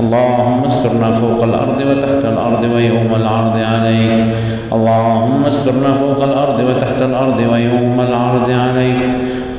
اللهم استرنا فوق الأرض وتحت الأرض ويوم العرض عليك اللهم استرنا فوق الأرض وتحت الأرض ويوم العرض عليك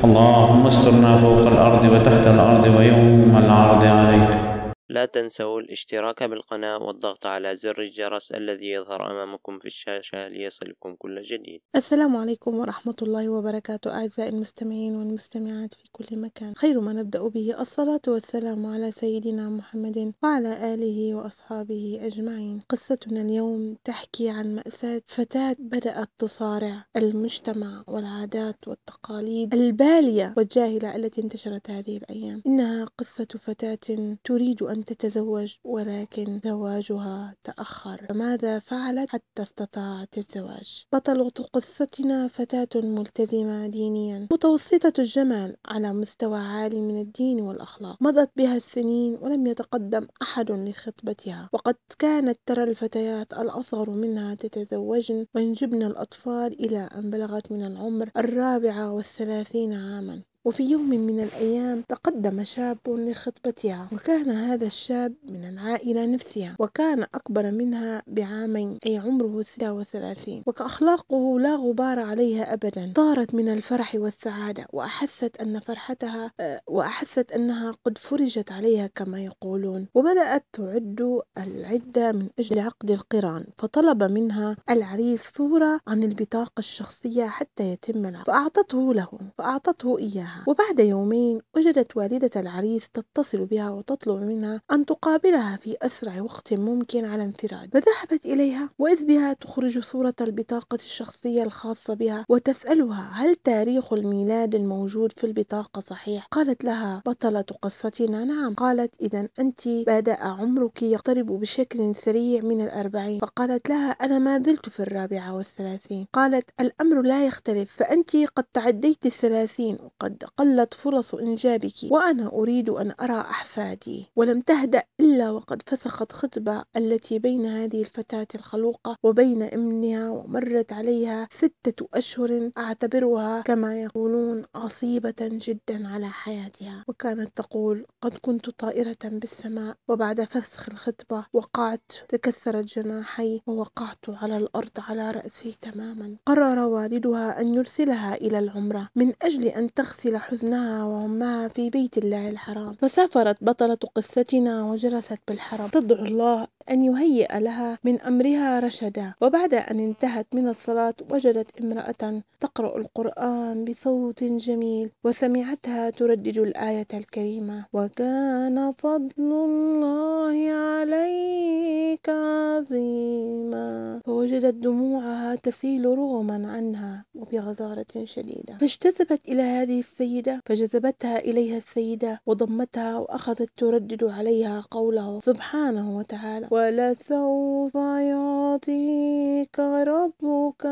اللهم استرنا فوق الأرض وتحت الأرض ويوم العرض عليك لا تنسوا الاشتراك بالقناة والضغط على زر الجرس الذي يظهر أمامكم في الشاشة ليصلكم كل جديد السلام عليكم ورحمة الله وبركاته أعزائي المستمعين والمستمعات في كل مكان خير ما نبدأ به الصلاة والسلام على سيدنا محمد وعلى آله وأصحابه أجمعين قصتنا اليوم تحكي عن مأساة فتاة بدأت تصارع المجتمع والعادات والتقاليد البالية والجاهلة التي انتشرت هذه الأيام إنها قصة فتاة تريد أن أن تتزوج ولكن زواجها تأخر فماذا فعلت حتى استطاعت الزواج بطل قصتنا فتاة ملتزمة دينيا متوسطة الجمال على مستوى عالي من الدين والأخلاق مضت بها السنين ولم يتقدم أحد لخطبتها وقد كانت ترى الفتيات الأصغر منها تتزوجن وينجبن الأطفال إلى أن بلغت من العمر الرابعة والثلاثين عاما وفي يوم من الأيام تقدم شاب لخطبتها وكان هذا الشاب من العائلة نفسها وكان أكبر منها بعامين أي عمره 36 وكأخلاقه لا غبار عليها أبدا طارت من الفرح والسعادة وأحست أن فرحتها آه، وأحست أنها قد فرجت عليها كما يقولون وبدأت تعد العدة من أجل عقد القران فطلب منها العريس صورة عن البطاقة الشخصية حتى يتم العقد فأعطته له فأعطته إياها لها وبعد يومين وجدت والدة العريس تتصل بها وتطلب منها أن تقابلها في أسرع وقت ممكن على انفراد فذهبت إليها وإذ بها تخرج صورة البطاقة الشخصية الخاصة بها وتسألها هل تاريخ الميلاد الموجود في البطاقة صحيح قالت لها بطلة قصتنا نعم قالت إذا أنت بدأ عمرك يقترب بشكل سريع من الأربعين فقالت لها أنا ما زلت في الرابعة والثلاثين قالت الأمر لا يختلف فأنت قد تعديت الثلاثين وقد قلت فرص إنجابك وأنا أريد أن أرى أحفادي ولم تهدأ إلا وقد فسخت خطبة التي بين هذه الفتاة الخلوقة وبين ابنها ومرت عليها ستة أشهر أعتبرها كما يقولون عصيبة جدا على حياتها وكانت تقول قد كنت طائرة بالسماء وبعد فسخ الخطبة وقعت تكسرت جناحي ووقعت على الأرض على رأسي تماما قرر والدها أن يرسلها إلى العمرة من أجل أن تغسل إلى حزنها وهمها في بيت الله الحرام فسافرت بطلة قصتنا وجلست بالحرم تدعو الله أن يهيئ لها من أمرها رشدا وبعد أن انتهت من الصلاة وجدت امرأة تقرأ القرآن بصوت جميل وسمعتها تردد الآية الكريمة وكان فضل الله عليك عظيما فوجدت دموعها تسيل رغما عنها وبغزارة شديدة فاجتذبت إلى هذه السيدة فجذبتها إليها السيدة وضمتها وأخذت تردد عليها قوله سبحانه وتعالى ولسوف يعطيك ربك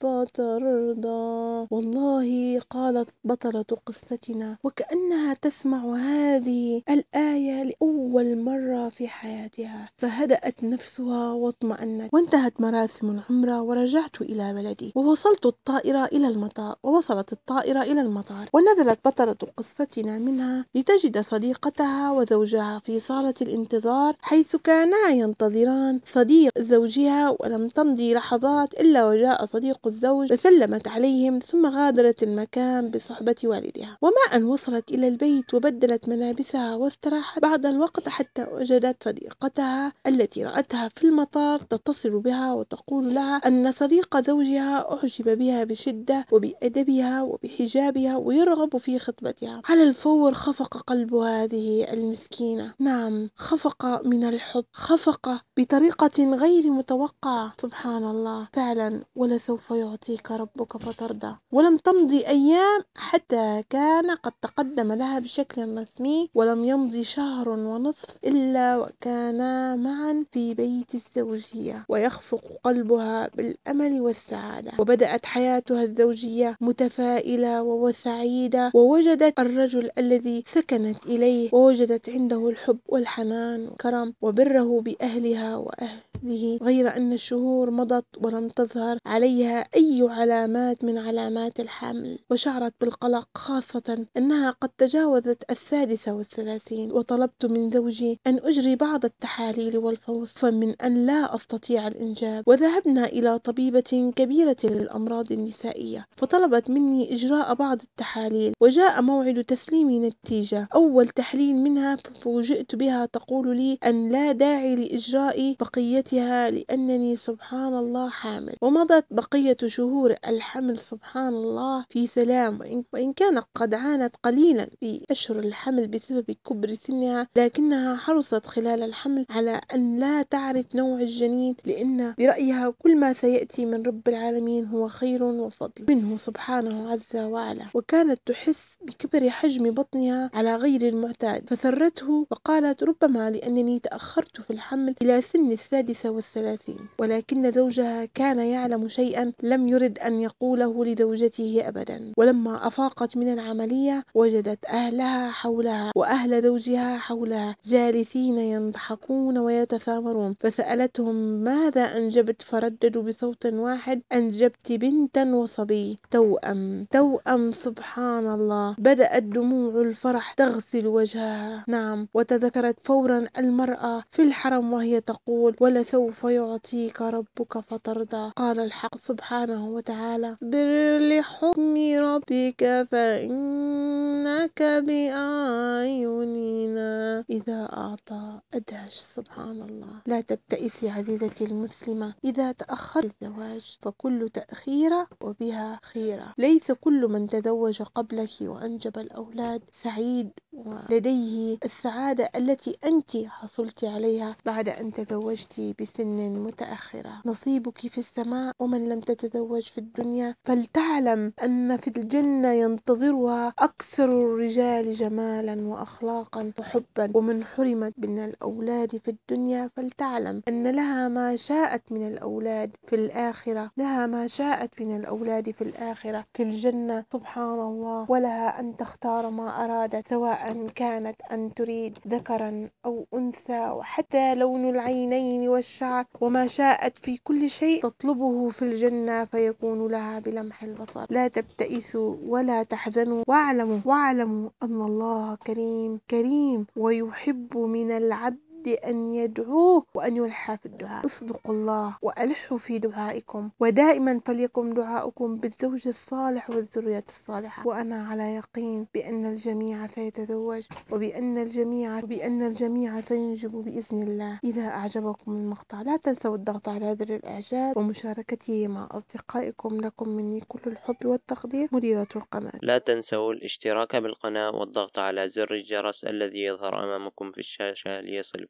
فترضى والله قالت بطلة قصتنا وكأنها تسمع هذه الآية لأول مرة في حياتها فهدأت نفسها واطمأنت وانتهت مراسم العمرة ورجعت إلى بلدي ووصلت الطائرة إلى المطار ووصلت الطائرة إلى المطار المطار ونزلت بطلة قصتنا منها لتجد صديقتها وزوجها في صالة الانتظار حيث كانا ينتظران صديق زوجها ولم تمضي لحظات إلا وجاء صديق الزوج وسلمت عليهم ثم غادرت المكان بصحبة والدها وما أن وصلت إلى البيت وبدلت ملابسها واستراحت بعد الوقت حتى وجدت صديقتها التي رأتها في المطار تتصل بها وتقول لها أن صديق زوجها أعجب بها بشدة وبأدبها وبحجابها ويرغب في خطبتها على الفور خفق قلب هذه المسكينة نعم خفق من الحب خفق بطريقة غير متوقعة سبحان الله فعلا ولسوف يعطيك ربك فترضى ولم تمضي أيام حتى كان قد تقدم لها بشكل رسمي ولم يمضي شهر ونصف إلا وكانا معا في بيت الزوجية ويخفق قلبها بالأمل والسعادة وبدأت حياتها الزوجية متفائلة ووثائقة سعيدة ووجدت الرجل الذي سكنت إليه ووجدت عنده الحب والحنان والكرم وبره بأهلها وأهله غير أن الشهور مضت ولم تظهر عليها أي علامات من علامات الحمل وشعرت بالقلق خاصة أنها قد تجاوزت السادسة والثلاثين وطلبت من زوجي أن أجري بعض التحاليل والفحوص من أن لا أستطيع الإنجاب وذهبنا إلى طبيبة كبيرة للأمراض النسائية فطلبت مني إجراء بعض التحاليل وجاء موعد تسليم نتيجة أول تحليل منها فوجئت بها تقول لي أن لا داعي لإجراء بقيتها لأنني سبحان الله حامل ومضت بقية شهور الحمل سبحان الله في سلام وإن كانت قد عانت قليلا في أشهر الحمل بسبب كبر سنها لكنها حرصت خلال الحمل على أن لا تعرف نوع الجنين لأن برأيها كل ما سيأتي من رب العالمين هو خير وفضل منه سبحانه عز وعلا كانت تحس بكبر حجم بطنها على غير المعتاد فسرته وقالت ربما لأنني تأخرت في الحمل إلى سن السادسة والثلاثين ولكن زوجها كان يعلم شيئا لم يرد أن يقوله لزوجته أبدا ولما أفاقت من العملية وجدت أهلها حولها وأهل زوجها حولها جالسين يضحكون ويتسامرون فسألتهم ماذا أنجبت فرددوا بصوت واحد أنجبت بنتا وصبي توأم توأم صبح سبحان الله بدأت دموع الفرح تغسل وجهها نعم وتذكرت فورا المرأة في الحرم وهي تقول ولسوف يعطيك ربك فترضى قال الحق سبحانه وتعالى اصبر لحكم ربك فإنك بأعيننا إذا أعطى أدهش سبحان الله لا تبتئسي عزيزتي المسلمة إذا تأخر الزواج فكل تأخيرة وبها خيرة ليس كل من تزوج تزوج قبلك وأنجب الأولاد سعيد ولديه السعادة التي أنت حصلت عليها بعد أن تزوجت بسن متأخرة نصيبك في السماء ومن لم تتزوج في الدنيا فلتعلم أن في الجنة ينتظرها أكثر الرجال جمالا وأخلاقا وحبا ومن حرمت من الأولاد في الدنيا فلتعلم أن لها ما شاءت من الأولاد في الآخرة لها ما شاءت من الأولاد في الآخرة في الجنة سبحان الله ولها أن تختار ما أرادت سواء أن كانت أن تريد ذكرا أو أنثى وحتى لون العينين والشعر وما شاءت في كل شيء تطلبه في الجنة فيكون لها بلمح البصر لا تبتئسوا ولا تحزنوا واعلموا واعلموا أن الله كريم كريم ويحب من العبد لابد أن يدعوه وأن يلحى في الدعاء اصدقوا الله وألحوا في دعائكم ودائما فليكن دعاؤكم بالزوج الصالح والذرية الصالحة وأنا على يقين بأن الجميع سيتزوج وبأن الجميع بأن الجميع سينجب بإذن الله إذا أعجبكم المقطع لا تنسوا الضغط على زر الإعجاب ومشاركته مع أصدقائكم لكم مني كل الحب والتقدير مديرة القناة لا تنسوا الاشتراك بالقناة والضغط على زر الجرس الذي يظهر أمامكم في الشاشة ليصلكم